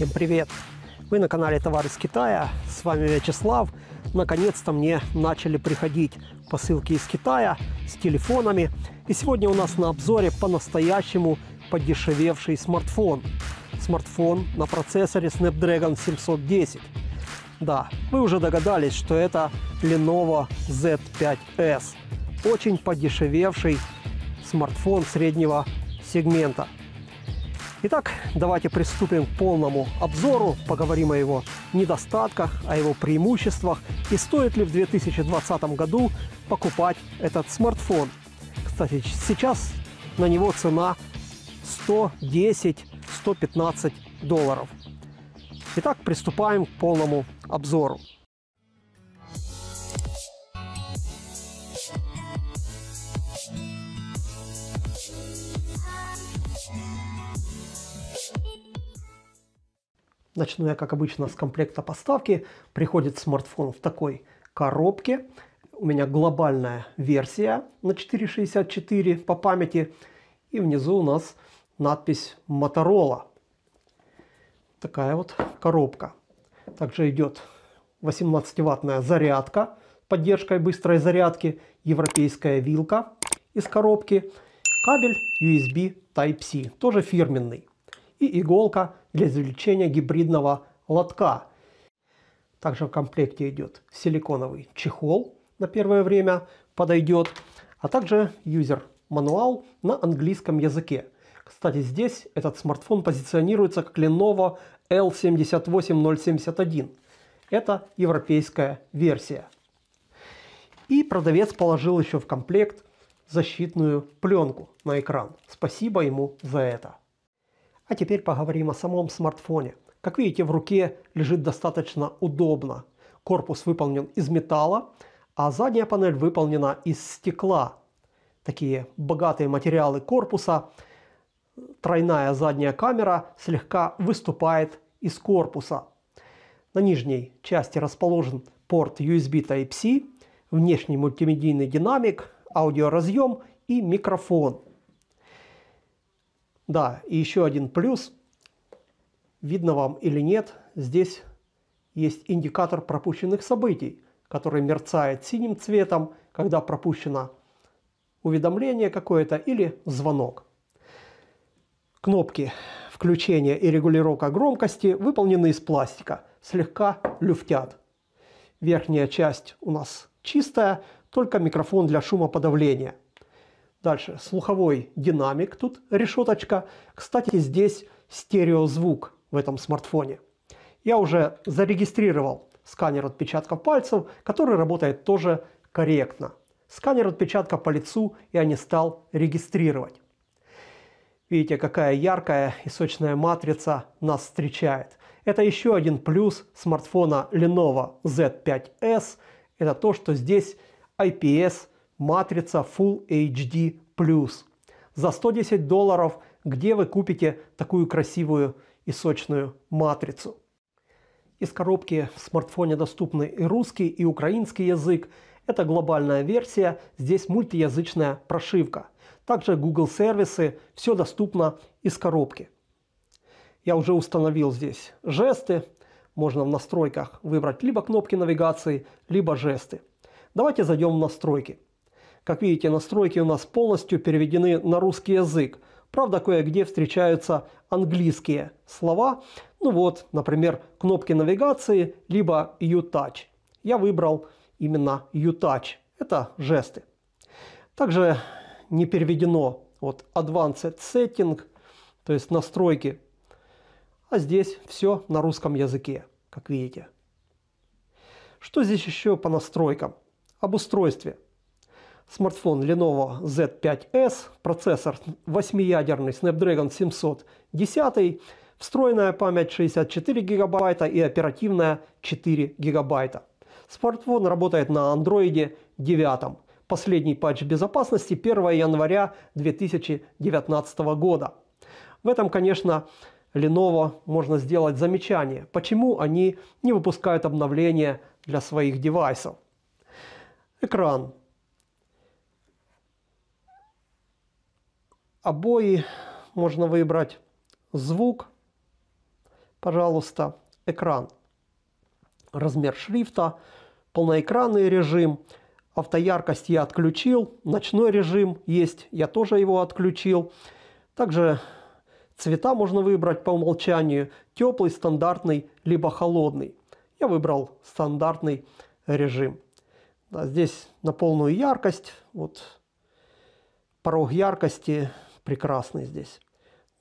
Всем привет! Вы на канале Товар из Китая, с вами Вячеслав. Наконец-то мне начали приходить посылки из Китая с телефонами. И сегодня у нас на обзоре по-настоящему подешевевший смартфон. Смартфон на процессоре Snapdragon 710. Да, вы уже догадались, что это Lenovo Z5S. Очень подешевевший смартфон среднего сегмента. Итак, давайте приступим к полному обзору, поговорим о его недостатках, о его преимуществах и стоит ли в 2020 году покупать этот смартфон. Кстати, сейчас на него цена 110-115 долларов. Итак, приступаем к полному обзору. Начну я, как обычно, с комплекта поставки. Приходит смартфон в такой коробке. У меня глобальная версия на 464 по памяти. И внизу у нас надпись Motorola. Такая вот коробка. Также идет 18-ваттная зарядка с поддержкой быстрой зарядки, европейская вилка из коробки, кабель USB Type-C, тоже фирменный, и иголка для извлечения гибридного лотка. Также в комплекте идет силиконовый чехол на первое время подойдет, а также юзер-мануал на английском языке. Кстати, здесь этот смартфон позиционируется как Lenovo L78071. Это европейская версия. И продавец положил еще в комплект защитную пленку на экран. Спасибо ему за это. А теперь поговорим о самом смартфоне. Как видите, в руке лежит достаточно удобно. Корпус выполнен из металла, а задняя панель выполнена из стекла. Такие богатые материалы корпуса. Тройная задняя камера слегка выступает из корпуса. На нижней части расположен порт USB Type-C, внешний мультимедийный динамик, аудиоразъем и микрофон. Да, и еще один плюс, видно вам или нет, здесь есть индикатор пропущенных событий, который мерцает синим цветом, когда пропущено уведомление какое-то или звонок. Кнопки включения и регулировка громкости выполнены из пластика, слегка люфтят. Верхняя часть у нас чистая, только микрофон для шумоподавления – Дальше слуховой динамик, тут решеточка. Кстати, здесь стереозвук в этом смартфоне. Я уже зарегистрировал сканер отпечатков пальцев, который работает тоже корректно. Сканер отпечатка по лицу я не стал регистрировать. Видите, какая яркая и сочная матрица нас встречает. Это еще один плюс смартфона Lenovo Z5s. Это то, что здесь IPS матрица Full HD+. За 110 долларов где вы купите такую красивую и сочную матрицу. Из коробки в смартфоне доступны и русский, и украинский язык. Это глобальная версия, здесь мультиязычная прошивка. Также Google сервисы, все доступно из коробки. Я уже установил здесь жесты. Можно в настройках выбрать либо кнопки навигации, либо жесты. Давайте зайдем в настройки. Как видите, настройки у нас полностью переведены на русский язык. Правда, кое-где встречаются английские слова. Ну вот, например, кнопки навигации, либо U-Touch. Я выбрал именно U-Touch. Это жесты. Также не переведено вот Advanced Setting, то есть настройки. А здесь все на русском языке, как видите. Что здесь еще по настройкам? Об устройстве. Смартфон Lenovo Z5S, процессор 8-ядерный Snapdragon 710, встроенная память 64 гигабайта и оперативная 4 гигабайта. Смартфон работает на Android 9. Последний патч безопасности 1 января 2019 года. В этом, конечно, Lenovo можно сделать замечание, почему они не выпускают обновления для своих девайсов. Экран обои, можно выбрать звук, пожалуйста, экран, размер шрифта, полноэкранный режим, автояркость я отключил, ночной режим есть, я тоже его отключил. Также цвета можно выбрать по умолчанию, теплый, стандартный, либо холодный. Я выбрал стандартный режим. Да, здесь на полную яркость, вот порог яркости прекрасный здесь.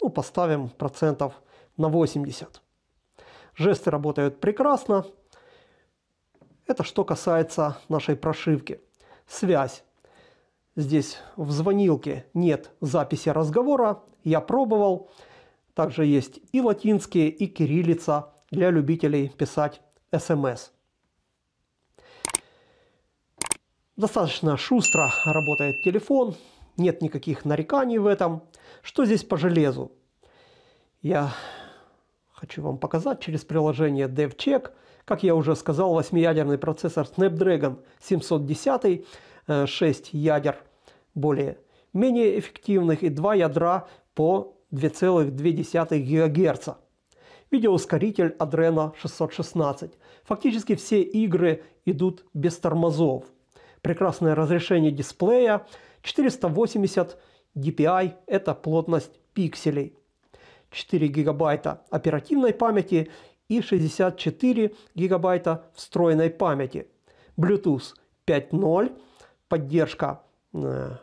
Ну, поставим процентов на 80. Жесты работают прекрасно. Это что касается нашей прошивки. Связь. Здесь в звонилке нет записи разговора. Я пробовал. Также есть и латинские, и кириллица для любителей писать смс. Достаточно шустро работает телефон нет никаких нареканий в этом. Что здесь по железу? Я хочу вам показать через приложение DevCheck. Как я уже сказал, восьмиядерный процессор Snapdragon 710, 6 э, ядер более менее эффективных и 2 ядра по 2,2 ГГц. Видеоускоритель Adreno 616. Фактически все игры идут без тормозов. Прекрасное разрешение дисплея, 480 DPI – это плотность пикселей. 4 гигабайта оперативной памяти и 64 гигабайта встроенной памяти. Bluetooth 5.0, поддержка э,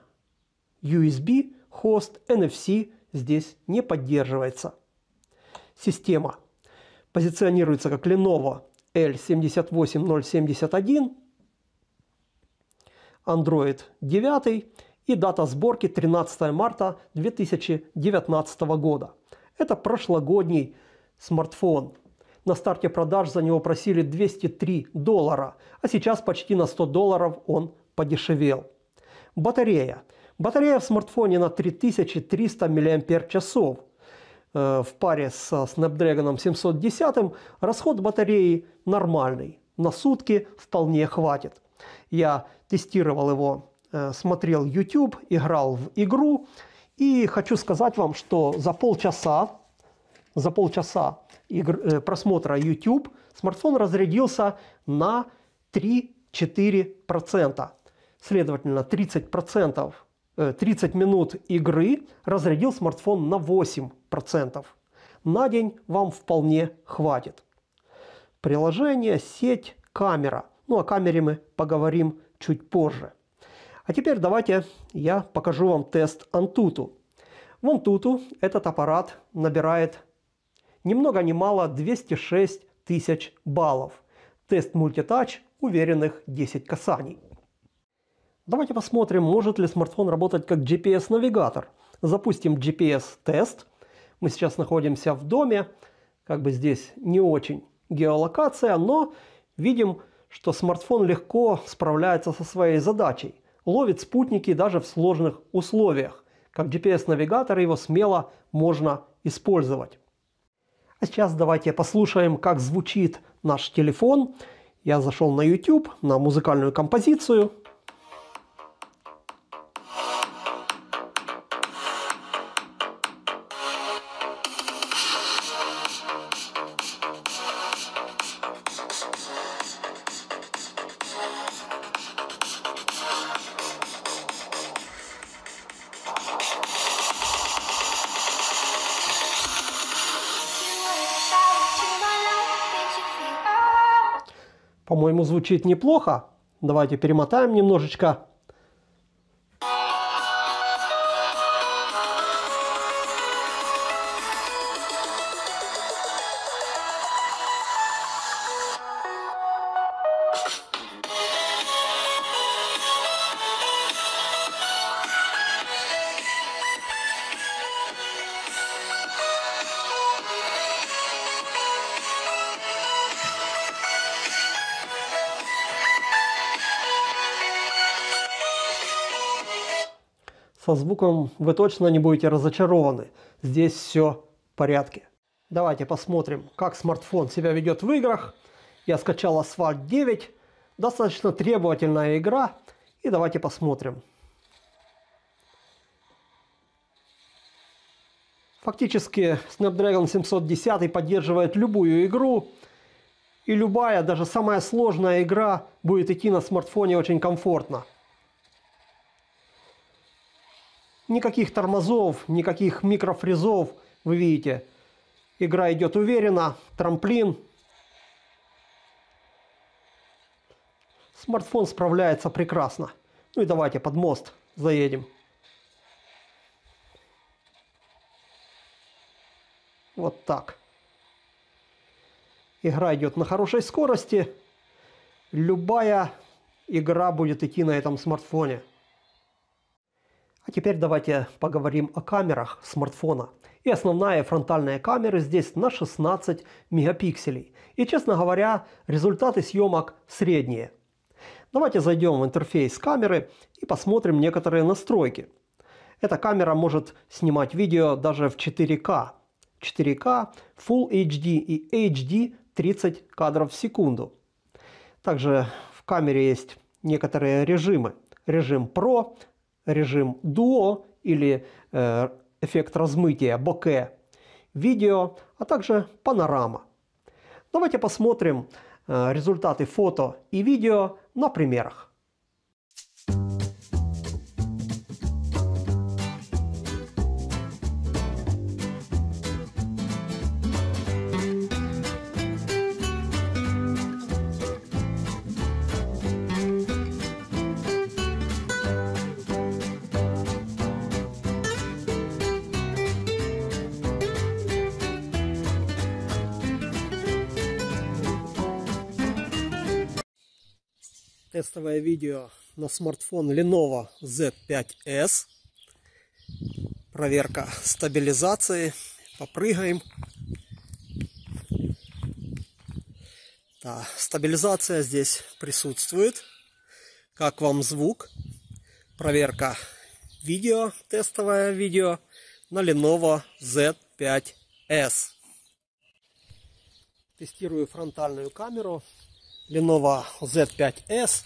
USB, хост, NFC здесь не поддерживается. Система позиционируется как Lenovo L78071, Android 9, и дата сборки 13 марта 2019 года. Это прошлогодний смартфон. На старте продаж за него просили 203 доллара, а сейчас почти на 100 долларов он подешевел. Батарея. Батарея в смартфоне на 3300 мАч. Э, в паре с Snapdragon 710 расход батареи нормальный. На сутки вполне хватит. Я тестировал его Э, смотрел YouTube, играл в игру. И хочу сказать вам, что за полчаса, за полчаса игр, э, просмотра YouTube смартфон разрядился на 3-4%. Следовательно, 30%, 30 э, минут игры разрядил смартфон на 8%. На день вам вполне хватит. Приложение, сеть, камера. Ну, о камере мы поговорим чуть позже. А теперь давайте я покажу вам тест Antutu. В Antutu этот аппарат набирает ни много ни мало 206 тысяч баллов. Тест мультитач уверенных 10 касаний. Давайте посмотрим, может ли смартфон работать как GPS-навигатор. Запустим GPS-тест. Мы сейчас находимся в доме. Как бы здесь не очень геолокация, но видим, что смартфон легко справляется со своей задачей ловит спутники даже в сложных условиях. Как GPS-навигатор его смело можно использовать. А сейчас давайте послушаем, как звучит наш телефон. Я зашел на YouTube, на музыкальную композицию – По-моему, звучит неплохо. Давайте перемотаем немножечко. Со звуком вы точно не будете разочарованы. Здесь все в порядке. Давайте посмотрим, как смартфон себя ведет в играх. Я скачал Asphalt 9. Достаточно требовательная игра. И давайте посмотрим. Фактически Snapdragon 710 поддерживает любую игру. И любая, даже самая сложная игра будет идти на смартфоне очень комфортно. Никаких тормозов, никаких микрофрезов, вы видите. Игра идет уверенно, трамплин. Смартфон справляется прекрасно. Ну и давайте под мост заедем. Вот так. Игра идет на хорошей скорости. Любая игра будет идти на этом смартфоне. А теперь давайте поговорим о камерах смартфона. И основная фронтальная камера здесь на 16 мегапикселей. И честно говоря, результаты съемок средние. Давайте зайдем в интерфейс камеры и посмотрим некоторые настройки. Эта камера может снимать видео даже в 4К. 4К, Full HD и HD 30 кадров в секунду. Также в камере есть некоторые режимы. Режим Pro, режим дуо или э, эффект размытия боке, видео, а также панорама. Давайте посмотрим э, результаты фото и видео на примерах. тестовое видео на смартфон Lenovo Z5s. Проверка стабилизации. Попрыгаем. Да, стабилизация здесь присутствует. Как вам звук? Проверка видео, тестовое видео на Lenovo Z5s. Тестирую фронтальную камеру. Lenovo Z5S.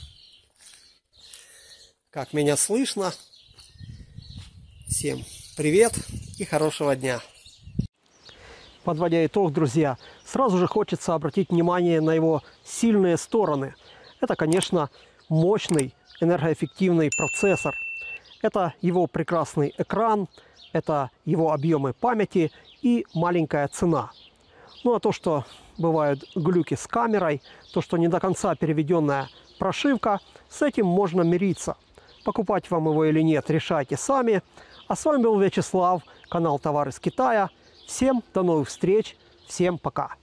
Как меня слышно? Всем привет и хорошего дня! Подводя итог, друзья, сразу же хочется обратить внимание на его сильные стороны. Это, конечно, мощный энергоэффективный процессор. Это его прекрасный экран, это его объемы памяти и маленькая цена. Ну а то, что бывают глюки с камерой, то, что не до конца переведенная прошивка, с этим можно мириться. Покупать вам его или нет, решайте сами. А с вами был Вячеслав, канал «Товар из Китая». Всем до новых встреч, всем пока!